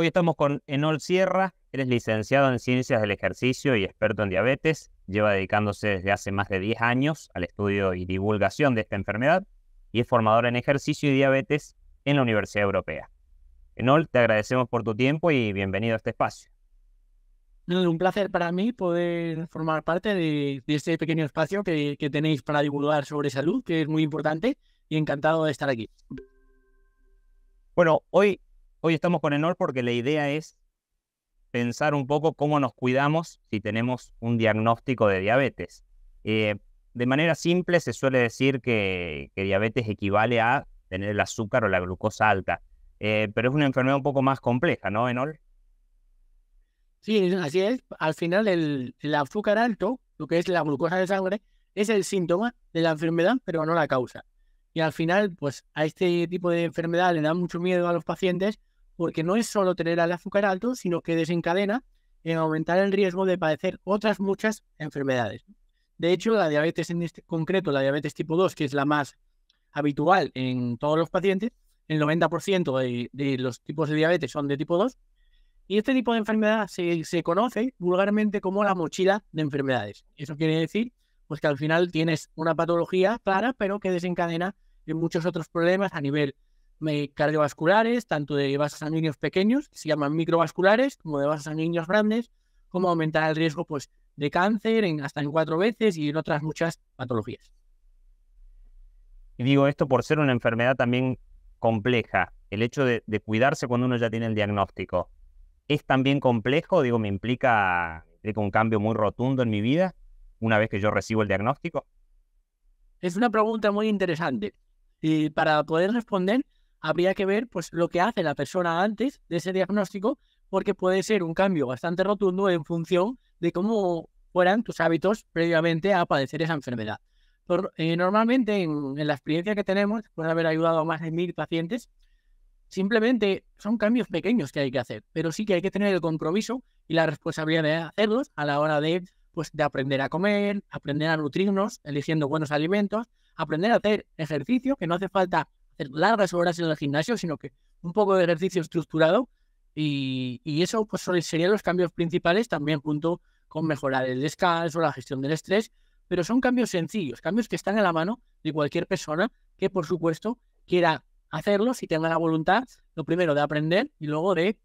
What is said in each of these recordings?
Hoy estamos con Enol Sierra, él es licenciado en Ciencias del Ejercicio y experto en diabetes, lleva dedicándose desde hace más de 10 años al estudio y divulgación de esta enfermedad y es formador en ejercicio y diabetes en la Universidad Europea. Enol, te agradecemos por tu tiempo y bienvenido a este espacio. Un placer para mí poder formar parte de, este pequeño espacio que, que tenéis para divulgar sobre salud, que es muy importante, y encantado de estar aquí. Bueno, hoy Hoy estamos con Enol porque la idea es pensar un poco cómo nos cuidamos si tenemos un diagnóstico de diabetes. Eh, de manera simple se suele decir que, diabetes equivale a tener el azúcar o la glucosa alta, eh, pero es una enfermedad un poco más compleja, ¿no, Enol? Sí, así es. Al final el, el azúcar alto, lo que es la glucosa de sangre, es el síntoma de la enfermedad, pero no la causa. Y al final, pues a este tipo de enfermedad le da mucho miedo a los pacientes porque no es solo tener el azúcar alto, sino que desencadena en aumentar el riesgo de padecer otras muchas enfermedades. De hecho, la diabetes en este concreto, la diabetes tipo 2, que es la más habitual en todos los pacientes, el 90% de, los tipos de diabetes son de tipo 2, y este tipo de enfermedad se, conoce vulgarmente como la mochila de enfermedades. Eso quiere decir pues, que al final tienes una patología clara, pero que desencadena en muchos otros problemas a nivel cardiovasculares, tanto de vasos sanguíneos pequeños, que se llaman microvasculares, como de vasos sanguíneos grandes, como aumentar el riesgo pues, de cáncer en, hasta en cuatro veces y en otras muchas patologías. Y digo esto por ser una enfermedad también compleja, el hecho de, cuidarse cuando uno ya tiene el diagnóstico. ¿Es también complejo? Digo, ¿me implica un cambio muy rotundo en mi vida una vez que yo recibo el diagnóstico? Es una pregunta muy interesante. Y para poder responder, habría que ver pues, lo que hace la persona antes de ese diagnóstico, porque puede ser un cambio bastante rotundo en función de cómo fueran tus hábitos previamente a padecer esa enfermedad. Eh, normalmente, en, la experiencia que tenemos, después de haber ayudado a más de mil pacientes, simplemente son cambios pequeños que hay que hacer, pero sí que hay que tener el compromiso y la responsabilidad de hacerlos a la hora de, pues, de aprender a comer, aprender a nutrirnos, eligiendo buenos alimentos, aprender a hacer ejercicio, que no hace falta hacer largas horas en el gimnasio, sino que un poco de ejercicio estructurado y, eso pues, serían los cambios principales también junto con mejorar el descanso, la gestión del estrés, pero son cambios sencillos, cambios que están en la mano de cualquier persona que por supuesto quiera hacerlos y tenga la voluntad, lo primero de aprender y luego de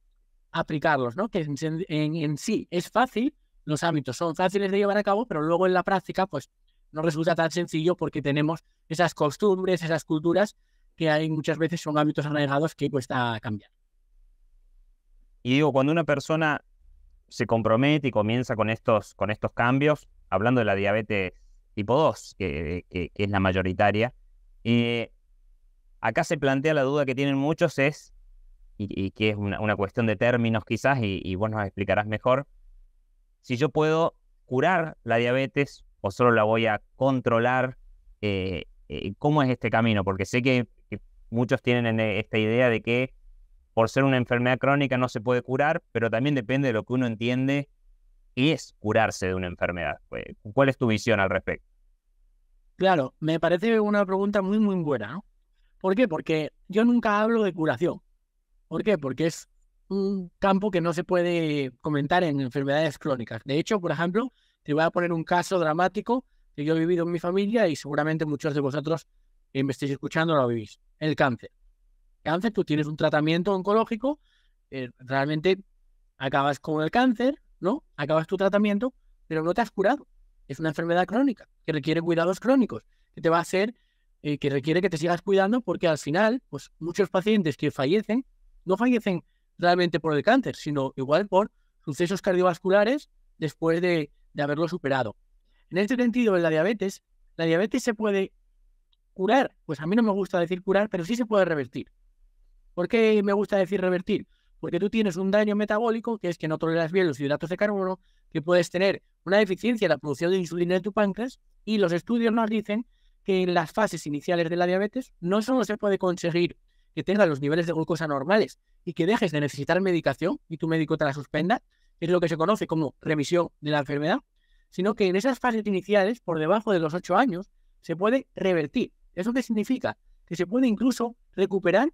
aplicarlos, ¿no? Que en, en sí es fácil, los hábitos son fáciles de llevar a cabo, pero luego en la práctica pues no resulta tan sencillo porque tenemos esas costumbres, esas culturas que hay muchas veces son hábitos arraigados que cuesta cambiar. Y digo, cuando una persona se compromete y comienza con estos, con estos cambios, hablando de la diabetes tipo 2, que, es la mayoritaria, eh, acá se plantea la duda que tienen muchos es, y, que es una, cuestión de términos quizás, y, y vos nos explicarás mejor, si yo puedo curar la diabetes o solo la voy a controlar, eh, eh, ¿cómo es este camino? Porque sé que muchos tienen eh, esta idea de que por ser una enfermedad crónica no se puede curar, pero también depende de lo que uno entiende y es curarse de una enfermedad. Eh, ¿Cuál es tu visión al respecto? Claro, me parece una pregunta muy, muy buena. ¿no? ¿Por qué? Porque yo nunca hablo de curación. ¿Por qué? Porque es un campo que no se puede comentar en enfermedades crónicas. De hecho, por ejemplo, te voy a poner un caso dramático que yo he vivido en mi familia y seguramente muchos de vosotros me estéis escuchando, lo vivís. El cáncer. Cáncer, tú tienes un tratamiento oncológico, eh, realmente acabas con el cáncer, ¿no? Acabas tu tratamiento, pero no te has curado. Es una enfermedad crónica que requiere cuidados crónicos, que te va a hacer, eh, que requiere que te sigas cuidando, porque al final, pues muchos pacientes que fallecen, no fallecen realmente por el cáncer, sino igual por sucesos cardiovasculares después de, de haberlo superado. En este sentido, en la diabetes, la diabetes se puede curar. Pues a mí no me gusta decir curar, pero sí se puede revertir. ¿Por qué me gusta decir revertir? Porque tú tienes un daño metabólico, que es que no toleras bien los hidratos de carbono, que puedes tener una deficiencia en la producción de insulina de tu páncreas, y los estudios nos dicen que en las fases iniciales de la diabetes no solo se puede conseguir que tengas los niveles de glucosa normales y que dejes de necesitar medicación y tu médico te la suspenda, es lo que se conoce como remisión de la enfermedad, sino que en esas fases iniciales, por debajo de los 8 años, se puede revertir. ¿Eso qué significa? Que se puede incluso recuperar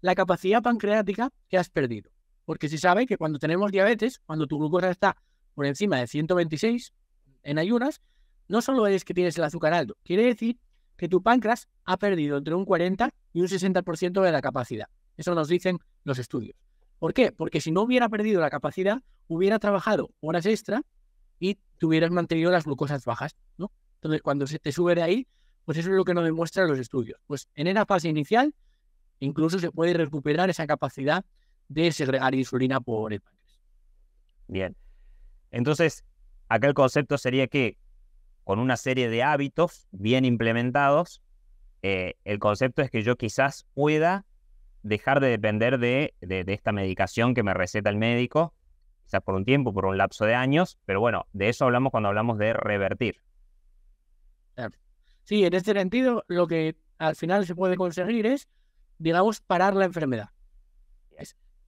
la capacidad pancreática que has perdido. Porque se sabe que cuando tenemos diabetes, cuando tu glucosa está por encima de 126 en ayunas, no solo es que tienes el azúcar alto, quiere decir que tu páncreas ha perdido entre un 40 y un 60% de la capacidad. Eso nos dicen los estudios. ¿Por qué? Porque si no hubiera perdido la capacidad, hubiera trabajado horas extra y tuvieras hubieras mantenido las glucosas bajas, ¿no? Entonces, cuando se te sube de ahí, pues eso es lo que nos demuestran los estudios. Pues en esa fase inicial, incluso se puede recuperar esa capacidad de segregar insulina por el páncreas. Bien. Entonces, acá el concepto sería que con una serie de hábitos bien implementados, eh, el concepto es que yo quizás pueda dejar de depender de, esta medicación que me receta el médico, quizás por un tiempo, por un lapso de años, pero bueno, de eso hablamos cuando hablamos de revertir. Claro. Sí, en este sentido, lo que al final se puede conseguir es, digamos, parar la enfermedad.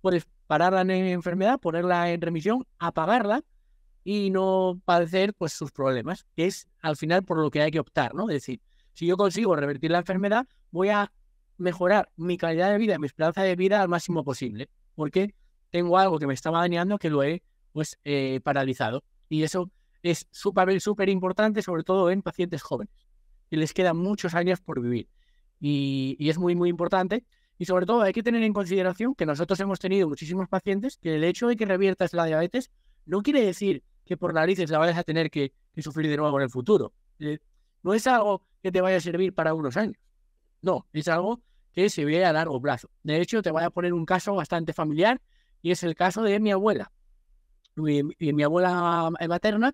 Puedes parar la enfermedad, ponerla en remisión, apagarla y no padecer pues, sus problemas, que es al final por lo que hay que optar, ¿no? Es decir, si yo consigo revertir la enfermedad, voy a mejorar mi calidad de vida, mi esperanza de vida al máximo posible, porque tengo algo que me estaba dañando que lo he pues, eh, paralizado. Y eso es súper importante, sobre todo en pacientes jóvenes y les quedan muchos años por vivir. Y, y, es muy, muy importante. Y sobre todo hay que tener en consideración que nosotros hemos tenido muchísimos pacientes que el hecho de que reviertas la diabetes no quiere decir que por narices la vayas a tener que, sufrir de nuevo en el futuro. ¿eh? no es algo que te vaya a servir para unos años. No, es algo que se ve a largo plazo. De hecho, te voy a poner un caso bastante familiar y es el caso de mi abuela. Mi, mi abuela materna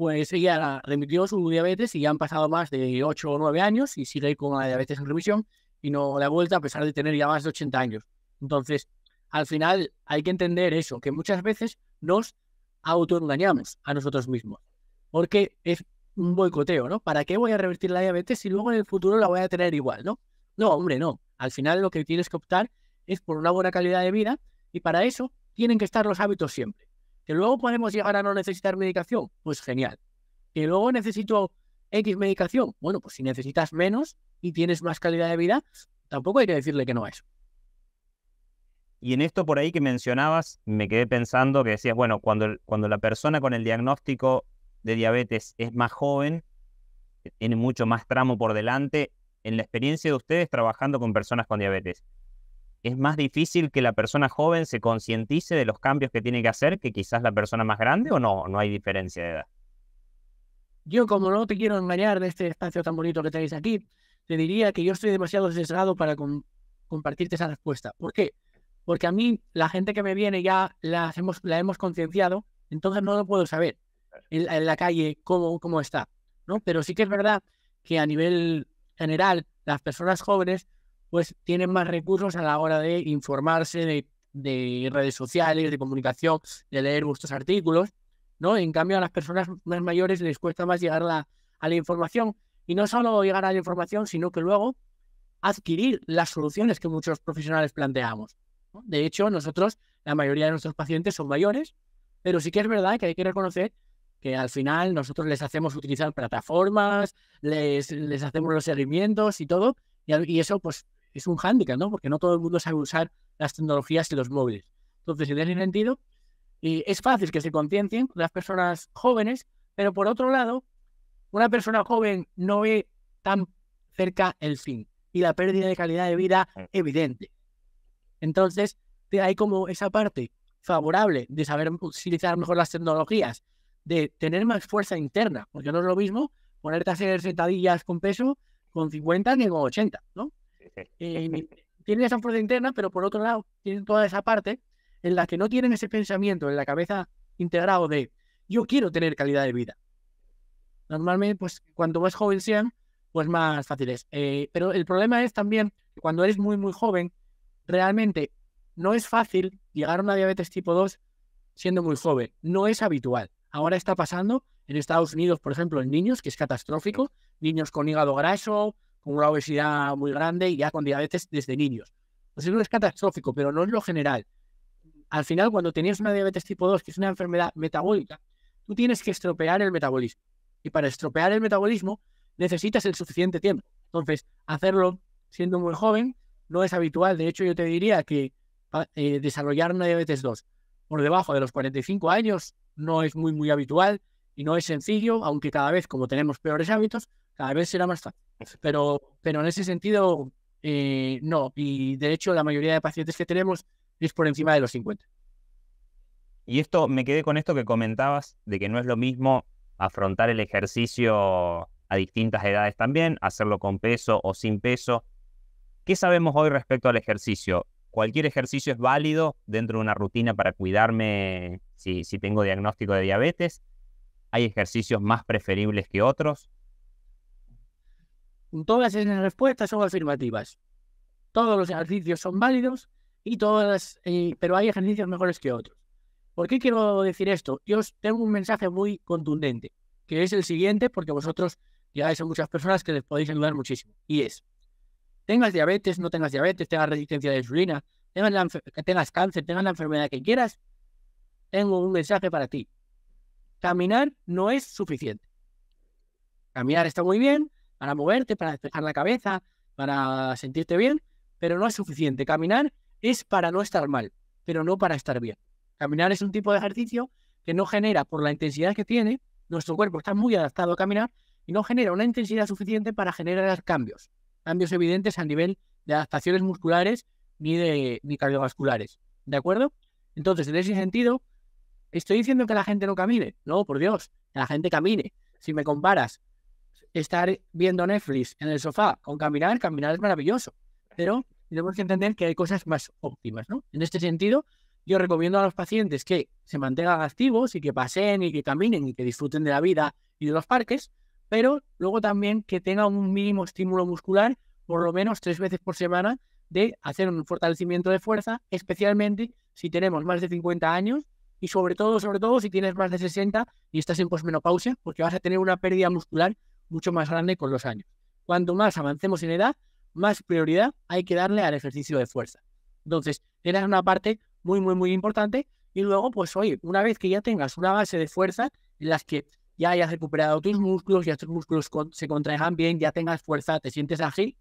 pues ella remitió su diabetes y ya han pasado más de 8 o 9 años y sigue con la diabetes en remisión y no da vuelta a pesar de tener ya más de 80 años. Entonces, al final hay que entender eso, que muchas veces nos autoengañamos a nosotros mismos, porque es un boicoteo, ¿no? ¿Para qué voy a revertir la diabetes si luego en el futuro la voy a tener igual, ¿no? No, hombre, no. Al final lo que tienes que optar es por una buena calidad de vida y para eso tienen que estar los hábitos siempre. Que luego podemos llegar a no necesitar medicación, pues genial. Que luego necesito X medicación, bueno, pues si necesitas menos y tienes más calidad de vida, tampoco hay que decirle que no es. Y en esto por ahí que mencionabas, me quedé pensando que decías, bueno, cuando, cuando la persona con el diagnóstico de diabetes es más joven, tiene mucho más tramo por delante, en la experiencia de ustedes trabajando con personas con diabetes, es más difícil que la persona joven se concientice de los cambios que tiene que hacer que quizás la persona más grande o no, no hay diferencia de edad. Yo, como no te quiero engañar de este espacio tan bonito que tenéis aquí, te diría que yo estoy demasiado sesgado para compartirte esa respuesta. ¿Por qué? Porque a mí, la gente que me viene ya la hemos concienciado, entonces no lo puedo saber en, la calle cómo, cómo está. ¿no? Pero sí que es verdad que a nivel general, las personas jóvenes pues tienen más recursos a la hora de informarse de, redes sociales, de comunicación, de leer vuestros artículos, ¿no? En cambio, a las personas más mayores les cuesta más llegar la, a la información. Y no solo llegar a la información, sino que luego adquirir las soluciones que muchos profesionales planteamos. De hecho, nosotros, la mayoría de nuestros pacientes son mayores, pero sí que es verdad que hay que reconocer que al final nosotros les hacemos utilizar plataformas, les, les hacemos los seguimientos y todo, y, y eso pues es un hándicap, ¿no? Porque no todo el mundo sabe usar las tecnologías y los móviles. Entonces, en ese sentido, y eh, es fácil que se conciencien las personas jóvenes, pero por otro lado, una persona joven no ve tan cerca el fin y la pérdida de calidad de vida mm. evidente. Entonces, hay como esa parte favorable de saber utilizar mejor las tecnologías, de tener más fuerza interna, porque no es lo mismo ponerte a hacer sentadillas con peso con 50 ni con 80, ¿no? Eh, tienen esa fuerza interna, pero por otro lado, tienen toda esa parte en la que no tienen ese pensamiento en la cabeza integrado de yo quiero tener calidad de vida. Normalmente, pues cuanto más joven sean, pues más fácil es. Eh, pero el problema es también cuando eres muy, muy joven, realmente no es fácil llegar a una diabetes tipo 2 siendo muy joven. No es habitual. Ahora está pasando en Estados Unidos, por ejemplo, en niños, que es catastrófico, niños con hígado graso, con una obesidad muy grande y ya con diabetes desde niños. Entonces, pues no es catastrófico, pero no es lo general. Al final, cuando tenías una diabetes tipo 2, que es una enfermedad metabólica, tú tienes que estropear el metabolismo. Y para estropear el metabolismo necesitas el suficiente tiempo. Entonces, hacerlo siendo muy joven no es habitual. De hecho, yo te diría que eh, desarrollar una diabetes 2 por debajo de los 45 años no es muy, muy habitual y no es sencillo, aunque cada vez como tenemos peores hábitos, a veces era más fácil. Pero, pero en ese sentido, eh, no. Y de hecho, la mayoría de pacientes que tenemos es por encima de los 50. Y esto, me quedé con esto que comentabas, de que no es lo mismo afrontar el ejercicio a distintas edades también, hacerlo con peso o sin peso. ¿Qué sabemos hoy respecto al ejercicio? ¿Cualquier ejercicio es válido dentro de una rutina para cuidarme si, si tengo diagnóstico de diabetes? ¿Hay ejercicios más preferibles que otros? Todas las respuestas son afirmativas. Todos los ejercicios son válidos, y todas eh, pero hay ejercicios mejores que otros. ¿Por qué quiero decir esto? Yo tengo un mensaje muy contundente, que es el siguiente, porque vosotros ya son muchas personas que les podéis ayudar muchísimo. Y es, tengas diabetes, no tengas diabetes, tengas resistencia a la insulina, tengas, tengas cáncer, tengas la enfermedad que quieras, tengo un mensaje para ti. Caminar no es suficiente. Caminar está muy bien, para moverte, para despejar la cabeza, para sentirte bien, pero no es suficiente. Caminar es para no estar mal, pero no para estar bien. Caminar es un tipo de ejercicio que no genera, por la intensidad que tiene, nuestro cuerpo está muy adaptado a caminar y no genera una intensidad suficiente para generar cambios, cambios evidentes a nivel de adaptaciones musculares ni, de, cardiovasculares. ¿De acuerdo? Entonces, en ese sentido, estoy diciendo que la gente no camine. No, por Dios, que la gente camine. Si me comparas estar viendo Netflix en el sofá con caminar, caminar es maravilloso, pero tenemos que entender que hay cosas más óptimas, ¿no? En este sentido, yo recomiendo a los pacientes que se mantengan activos y que paseen y que caminen y que disfruten de la vida y de los parques, pero luego también que tengan un mínimo estímulo muscular, por lo menos tres veces por semana, de hacer un fortalecimiento de fuerza, especialmente si tenemos más de 50 años y sobre todo, sobre todo si tienes más de 60 y estás en posmenopausia, porque vas a tener una pérdida muscular mucho más grande con los años. Cuanto más avancemos en edad, más prioridad hay que darle al ejercicio de fuerza. Entonces, era una parte muy, muy, muy importante. Y luego, pues oye, una vez que ya tengas una base de fuerza en las que ya hayas recuperado tus músculos, ya tus músculos se contraigan bien, ya tengas fuerza, te sientes ágil,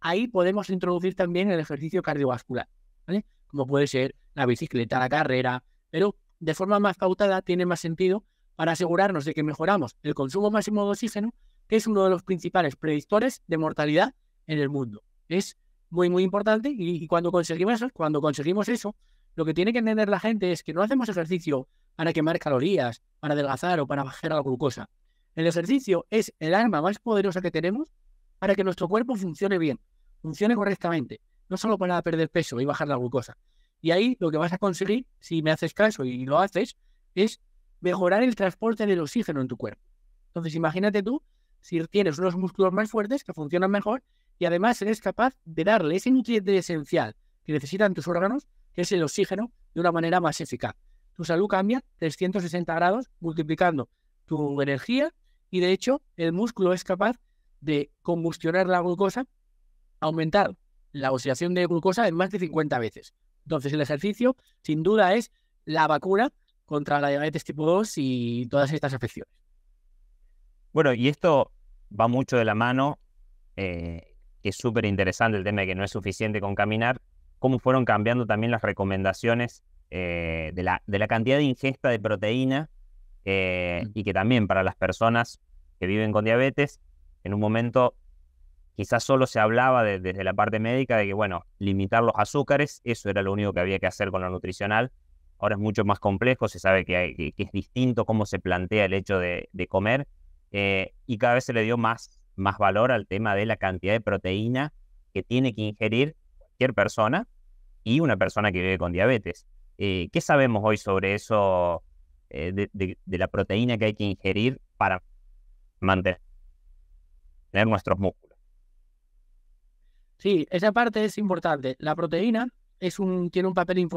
ahí podemos introducir también el ejercicio cardiovascular, ¿vale? Como puede ser la bicicleta, la carrera, pero de forma más pautada tiene más sentido para asegurarnos de que mejoramos el consumo máximo de oxígeno, que es uno de los principales predictores de mortalidad en el mundo. Es muy, muy importante y, cuando, conseguimos eso, cuando conseguimos eso, lo que tiene que entender la gente es que no hacemos ejercicio para quemar calorías, para adelgazar o para bajar la glucosa. El ejercicio es el arma más poderosa que tenemos para que nuestro cuerpo funcione bien, funcione correctamente, no solo para perder peso y bajar la glucosa. Y ahí lo que vas a conseguir, si me haces caso y lo haces, es mejorar el transporte del oxígeno en tu cuerpo. Entonces, imagínate tú si tienes unos músculos más fuertes que funcionan mejor y además eres capaz de darle ese nutriente esencial que necesitan tus órganos, que es el oxígeno, de una manera más eficaz. Tu salud cambia 360 grados multiplicando tu energía y de hecho el músculo es capaz de combustionar la glucosa, aumentar la oxidación de glucosa en más de 50 veces. Entonces el ejercicio sin duda es la vacuna contra la diabetes tipo 2 y todas estas afecciones. Bueno, y esto va mucho de la mano, eh, es súper interesante el tema de que no es suficiente con caminar, cómo fueron cambiando también las recomendaciones eh, de, la, de, la, cantidad de ingesta de proteína eh, mm. y que también para las personas que viven con diabetes, en un momento quizás solo se hablaba desde la parte médica de que, bueno, limitar los azúcares, eso era lo único que había que hacer con lo nutricional. Ahora es mucho más complejo, se sabe que, es distinto cómo se plantea el hecho de comer eh, y cada vez se le dio más, valor al tema de la cantidad de proteína que tiene que ingerir cualquier persona y una persona que vive con diabetes. Eh, ¿Qué sabemos hoy sobre eso, eh, de, la proteína que hay que ingerir para mantener nuestros músculos? Sí, esa parte es importante. La proteína tiene un papel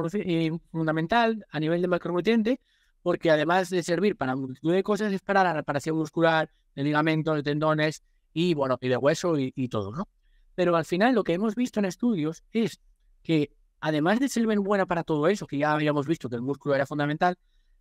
fundamental a nivel de macronutrientes porque además de servir para multitud de cosas, es para la reparación muscular, de ligamentos, de tendones y, bueno, y de hueso y, todo, ¿no? Pero al final lo que hemos visto en estudios es que además de ser buena para todo eso, que ya habíamos visto que el músculo era fundamental,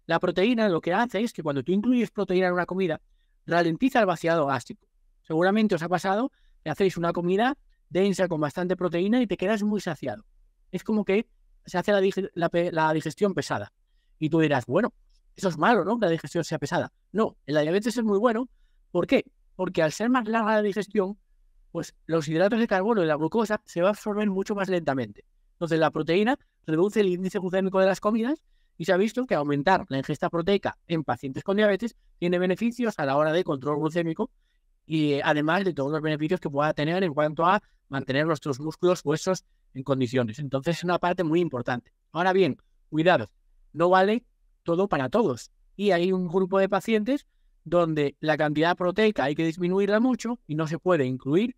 la proteína lo que hace es que cuando tú incluyes proteína en una comida, ralentiza el vaciado gástrico. Seguramente os ha pasado que hacéis una comida densa con bastante proteína y te quedas muy saciado. Es como que se hace la, la digestión pesada. Y tú dirás, bueno, eso es malo, ¿no? Que la digestión sea pesada. No, en la diabetes es muy bueno. ¿Por qué? Porque al ser más larga la digestión, pues los hidratos de carbono y la glucosa se va a absorber mucho más lentamente. Entonces la proteína reduce el índice glucémico de las comidas y se ha visto que aumentar la ingesta proteica en pacientes con diabetes tiene beneficios a la hora de control glucémico y eh, además de todos los beneficios que pueda tener en cuanto a mantener nuestros músculos huesos en condiciones. Entonces es una parte muy importante. Ahora bien, cuidado, no vale todo para todos. Y hay un grupo de pacientes donde la cantidad proteica hay que disminuirla mucho y no se puede incluir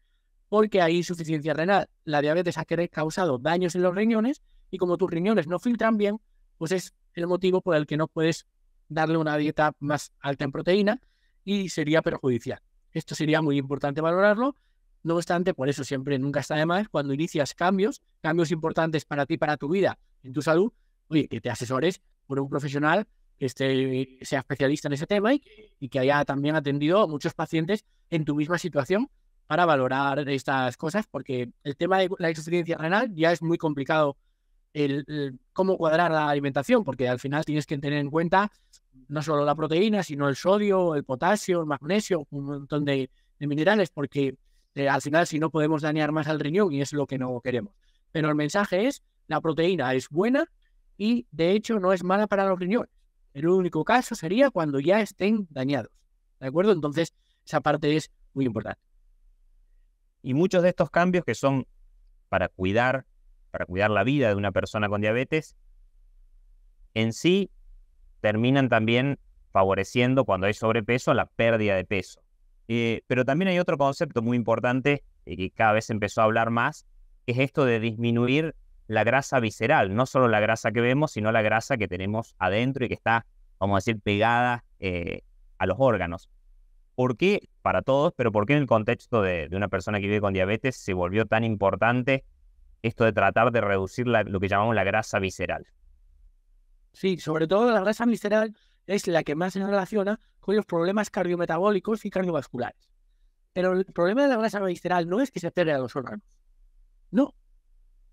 porque hay insuficiencia renal. La diabetes ha causado daños en los riñones y como tus riñones no filtran bien, pues es el motivo por el que no puedes darle una dieta más alta en proteína y sería perjudicial. Esto sería muy importante valorarlo. No obstante, por eso siempre nunca está de más cuando inicias cambios, cambios importantes para ti, para tu vida, en tu salud, oye, que te asesores por un profesional que sea especialista en ese tema y, que haya también atendido a muchos pacientes en tu misma situación para valorar estas cosas, porque el tema de la insuficiencia renal ya es muy complicado el, cómo cuadrar la alimentación, porque al final tienes que tener en cuenta no solo la proteína, sino el sodio, el potasio, el magnesio, un montón de, minerales, porque eh, al final si no podemos dañar más al riñón y es lo que no queremos. Pero el mensaje es, la proteína es buena y de hecho no es mala para los riñones. El único caso sería cuando ya estén dañados. ¿De acuerdo? Entonces, esa parte es muy importante. Y muchos de estos cambios que son para cuidar, para cuidar la vida de una persona con diabetes, en sí terminan también favoreciendo cuando hay sobrepeso la pérdida de peso. Eh, pero también hay otro concepto muy importante y eh, que cada vez empezó a hablar más, que es esto de disminuir la grasa visceral, no solo la grasa que vemos, sino la grasa que tenemos adentro y que está, vamos a decir, pegada eh, a los órganos. ¿Por qué? Para todos, pero ¿por qué en el contexto de, una persona que vive con diabetes se volvió tan importante esto de tratar de reducir lo que llamamos la grasa visceral? Sí, sobre todo la grasa visceral es la que más se relaciona con los problemas cardiometabólicos y cardiovasculares. Pero el problema de la grasa visceral no es que se pierda a los órganos. No.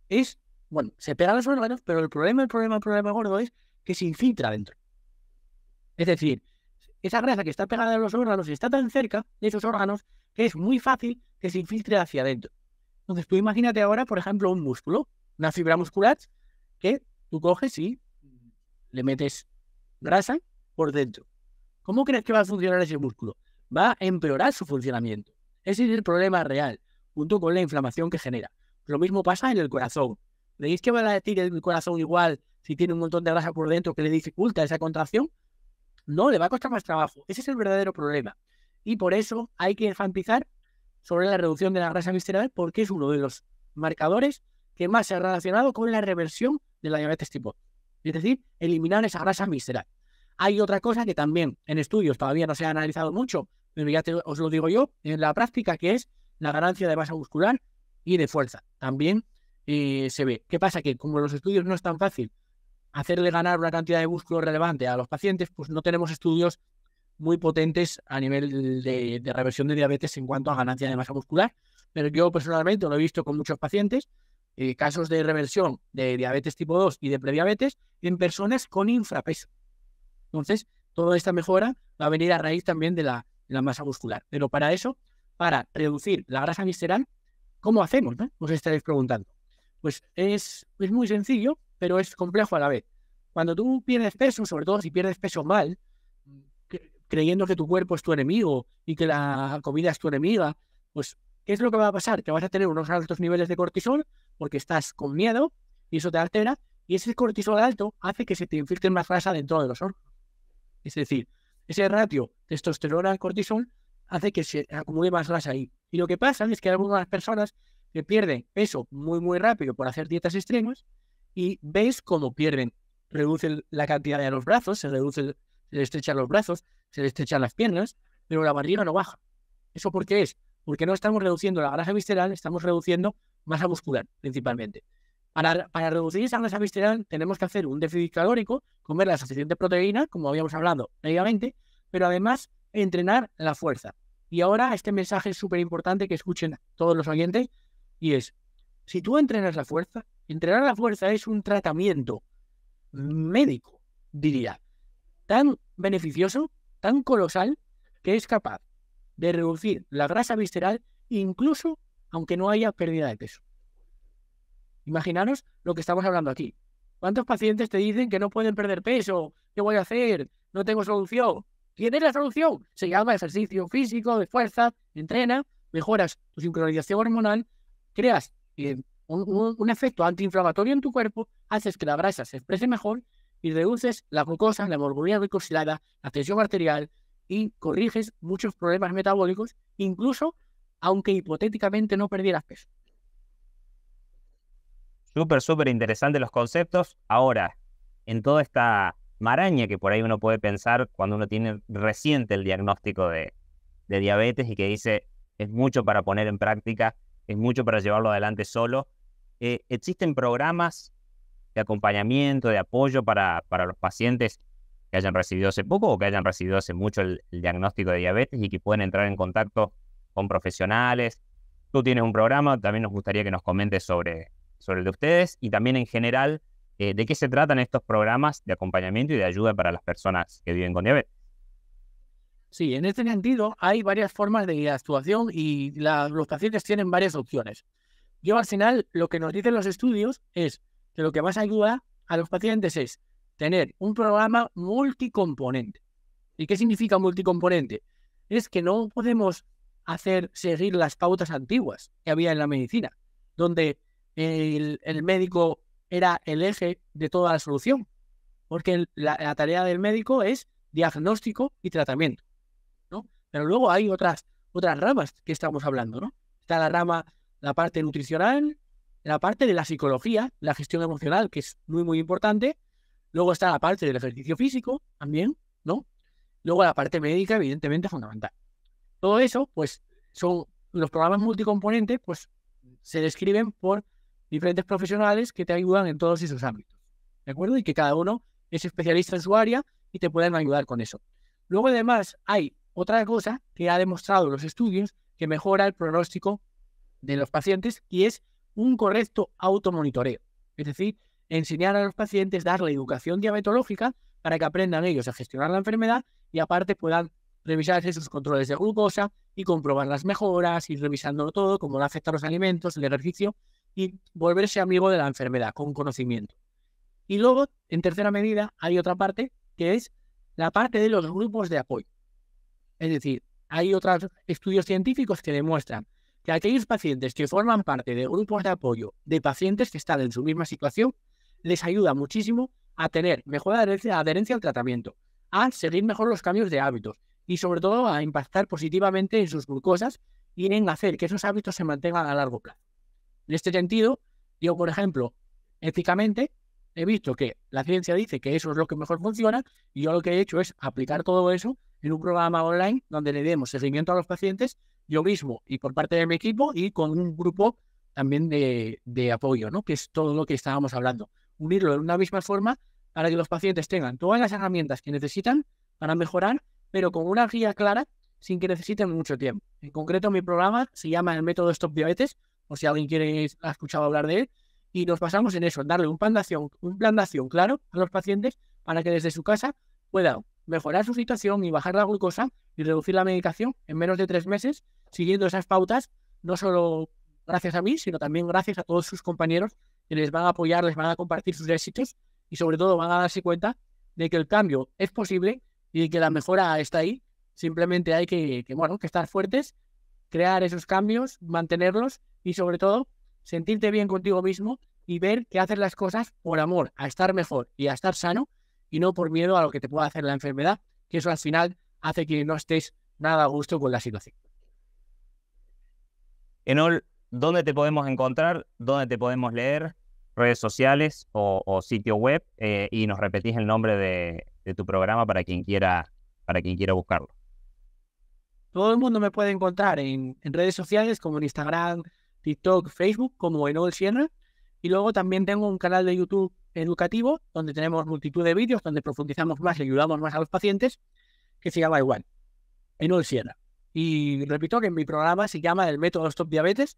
Es bueno, se pega a los órganos, pero el problema, el problema, el problema gordo es que se infiltra dentro. Es decir, esa grasa que está pegada a los órganos está tan cerca de esos órganos que es muy fácil que se infiltre hacia adentro. Entonces, tú imagínate ahora, por ejemplo, un músculo, una fibra muscular, que tú coges y le metes grasa por dentro. ¿Cómo crees que va a funcionar ese músculo? Va a empeorar su funcionamiento. Ese es el problema real, junto con la inflamación que genera. Lo mismo pasa en el corazón. Le que va a decir el corazón igual si tiene un montón de grasa por dentro que le dificulta esa contracción. No, le va a costar más trabajo. Ese es el verdadero problema. Y por eso hay que enfatizar sobre la reducción de la grasa visceral porque es uno de los marcadores que más se ha relacionado con la reversión de la diabetes tipo. Es decir, eliminar esa grasa visceral. Hay otra cosa que también en estudios todavía no se ha analizado mucho, pero ya os lo digo yo, en la práctica, que es la ganancia de masa muscular y de fuerza. También y se ve. ¿Qué pasa? Que como los estudios no es tan fácil hacerle ganar una cantidad de músculo relevante a los pacientes, pues no tenemos estudios muy potentes a nivel de, reversión de diabetes en cuanto a ganancia de masa muscular. Pero yo personalmente lo he visto con muchos pacientes, eh, casos de reversión de diabetes tipo 2 y de prediabetes en personas con infrapeso. Entonces, toda esta mejora va a venir a raíz también de la, masa muscular. Pero para eso, para reducir la grasa visceral, ¿cómo hacemos? Os pues estaréis preguntando. Pues es, es muy sencillo, pero es complejo a la vez. Cuando tú pierdes peso, sobre todo si pierdes peso mal, mm, creyendo que tu cuerpo es tu enemigo y que la comida es tu enemiga, pues ¿qué es lo que va a pasar? Que vas a tener unos altos niveles de cortisol porque estás con miedo y eso te altera y ese cortisol alto hace que se te infiltre más grasa dentro de los órganos. Es decir, ese ratio testosterona-cortisol hace que se acumule más grasa ahí. Y lo que pasa es que algunas personas que pierden peso muy, muy rápido por hacer dietas extremas y veis cómo pierden. Reducen la cantidad de los brazos, se reduce, se les estrechan los brazos, se les estrechan las piernas, pero la barriga no baja. ¿Eso por qué es? Porque no estamos reduciendo la grasa visceral, estamos reduciendo masa muscular principalmente. Para, reducir esa grasa visceral tenemos que hacer un déficit calórico, comer la suficiente proteína, como habíamos hablado previamente, pero además entrenar la fuerza. Y ahora este mensaje es súper importante que escuchen todos los oyentes y es, si tú entrenas la fuerza, entrenar la fuerza es un tratamiento médico, diría, tan beneficioso, tan colosal, que es capaz de reducir la grasa visceral incluso aunque no haya pérdida de peso. Imaginaros lo que estamos hablando aquí. ¿Cuántos pacientes te dicen que no pueden perder peso? ¿Qué voy a hacer? No tengo solución. ¿Quién es la solución? Se llama ejercicio físico de fuerza, entrena, mejoras tu sincronización hormonal, creas eh, un, efecto antiinflamatorio en tu cuerpo, haces que la brasa se exprese mejor y reduces la glucosa, la hemoglobina glicosilada, la tensión arterial y corriges muchos problemas metabólicos, incluso aunque hipotéticamente no perdieras peso. Súper, súper interesante los conceptos. Ahora, en toda esta maraña que por ahí uno puede pensar cuando uno tiene reciente el diagnóstico de, de diabetes y que dice es mucho para poner en práctica es mucho para llevarlo adelante solo. Eh, ¿Existen programas de acompañamiento, de apoyo para, para los pacientes que hayan recibido hace poco o que hayan recibido hace mucho el, diagnóstico de diabetes y que pueden entrar en contacto con profesionales? Tú tienes un programa, también nos gustaría que nos comentes sobre, sobre el de ustedes y también en general eh, de qué se tratan estos programas de acompañamiento y de ayuda para las personas que viven con diabetes. Sí, en este sentido hay varias formas de actuación y los pacientes tienen varias opciones. Yo al final lo que nos dicen los estudios es que lo que más ayuda a los pacientes es tener un programa multicomponente. ¿Y qué significa multicomponente? Es que no podemos hacer seguir las pautas antiguas que había en la medicina, donde el, médico era el eje de toda la solución, porque la tarea del médico es diagnóstico y tratamiento. Pero luego hay otras, otras ramas que estamos hablando, ¿no? Está la rama, la parte nutricional, la parte de la psicología, la gestión emocional, que es muy, muy importante. Luego está la parte del ejercicio físico también, ¿no? Luego la parte médica, evidentemente, es fundamental. Todo eso, pues, son los programas multicomponentes, pues, se describen por diferentes profesionales que te ayudan en todos esos ámbitos, ¿de acuerdo? Y que cada uno es especialista en su área y te pueden ayudar con eso. Luego, además, hay otra cosa que ha demostrado los estudios que mejora el pronóstico de los pacientes y es un correcto automonitoreo. Es decir, enseñar a los pacientes, darle educación diabetológica para que aprendan ellos a gestionar la enfermedad y aparte puedan revisarse sus controles de glucosa y comprobar las mejoras, ir revisándolo todo, cómo la afectan los alimentos, el ejercicio y volverse amigo de la enfermedad con conocimiento. Y luego, en tercera medida, hay otra parte que es la parte de los grupos de apoyo. Es decir, hay otros estudios científicos que demuestran que aquellos pacientes que forman parte de grupos de apoyo de pacientes que están en su misma situación, les ayuda muchísimo a tener mejor adherencia, al tratamiento, a seguir mejor los cambios de hábitos y sobre todo a impactar positivamente en sus glucosas y en hacer que esos hábitos se mantengan a largo plazo. En este sentido, yo, por ejemplo, éticamente he visto que la ciencia dice que eso es lo que mejor funciona y yo lo que he hecho es aplicar todo eso en un programa online donde le demos seguimiento a los pacientes yo mismo y por parte de mi equipo y con un grupo también de, apoyo, ¿no? que es todo lo que estábamos hablando. Unirlo de una misma forma para que los pacientes tengan todas las herramientas que necesitan para mejorar, pero con una guía clara sin que necesiten mucho tiempo. En concreto, mi programa se llama el método Stop Diabetes, o si alguien quiere ha escuchado hablar de él, y nos basamos en eso, en darle un plan de acción, un plan de acción claro a los pacientes para que desde su casa pueda mejorar su situación y bajar la glucosa y reducir la medicación en menos de tres meses, siguiendo esas pautas, no solo gracias a mí, sino también gracias a todos sus compañeros que les van a apoyar, les van a compartir sus éxitos y sobre todo van a darse cuenta de que el cambio es posible y que la mejora está ahí. Simplemente hay que, bueno, que estar fuertes, crear esos cambios, mantenerlos y sobre todo sentirte bien contigo mismo y ver que haces las cosas por amor, a estar mejor y a estar sano y no por miedo a lo que te pueda hacer la enfermedad, que eso al final hace que no estés nada a gusto con la situación. Enol, ¿dónde te podemos encontrar? ¿Dónde te podemos leer? ¿Redes sociales o, sitio web? Eh, y nos repetís el nombre de, tu programa para quien, quiera, para quien quiera buscarlo. Todo el mundo me puede encontrar en, en redes sociales como en Instagram, TikTok, Facebook, como en Old Sierra. Y luego también tengo un canal de YouTube educativo, donde tenemos multitud de vídeos, donde profundizamos más y ayudamos más a los pacientes, que se llama igual, Old Sierra. Y repito que mi programa se llama el método Stop Diabetes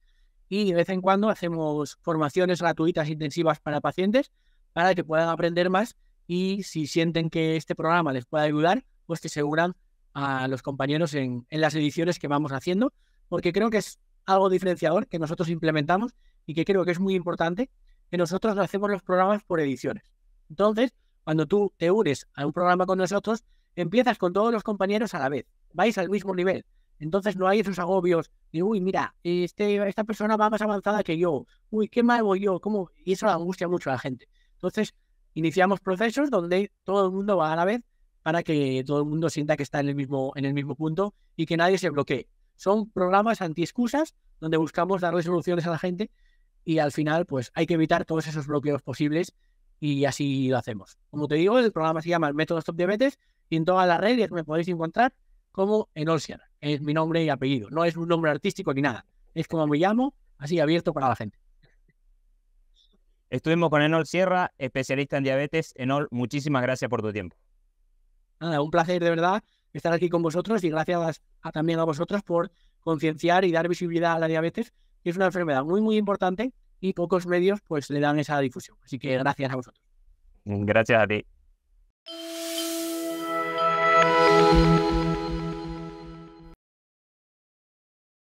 y de vez en cuando hacemos formaciones gratuitas e intensivas para pacientes para que puedan aprender más y si sienten que este programa les puede ayudar, pues que aseguran a los compañeros en, en las ediciones que vamos haciendo, porque creo que es algo diferenciador que nosotros implementamos y que creo que es muy importante, que nosotros hacemos los programas por ediciones. Entonces, cuando tú te unes a un programa con nosotros, empiezas con todos los compañeros a la vez, vais al mismo nivel. Entonces no hay esos agobios de, uy, mira, este, esta persona va más avanzada que yo, uy, qué mal voy yo, Y eso angustia mucho a la gente. Entonces, iniciamos procesos donde todo el mundo va a la vez para que todo el mundo sienta que está en el mismo, en el mismo punto y que nadie se bloquee. Son programas anti-excusas donde buscamos darle soluciones a la gente y al final pues hay que evitar todos esos bloqueos posibles y así lo hacemos. Como te digo, el programa se llama el Método Stop Diabetes y en todas las redes me podéis encontrar como Enol Sierra. Es mi nombre y apellido. No es un nombre artístico ni nada. Es como me llamo, así abierto para la gente. Estuvimos con Enol Sierra, especialista en diabetes. Enol, muchísimas gracias por tu tiempo. Nada, un placer de verdad estar aquí con vosotros y gracias también a vosotros por concienciar y dar visibilidad a la diabetes, que es una enfermedad muy, muy importante y pocos medios pues le dan esa difusión. Así que gracias a vosotros. Gracias a ti.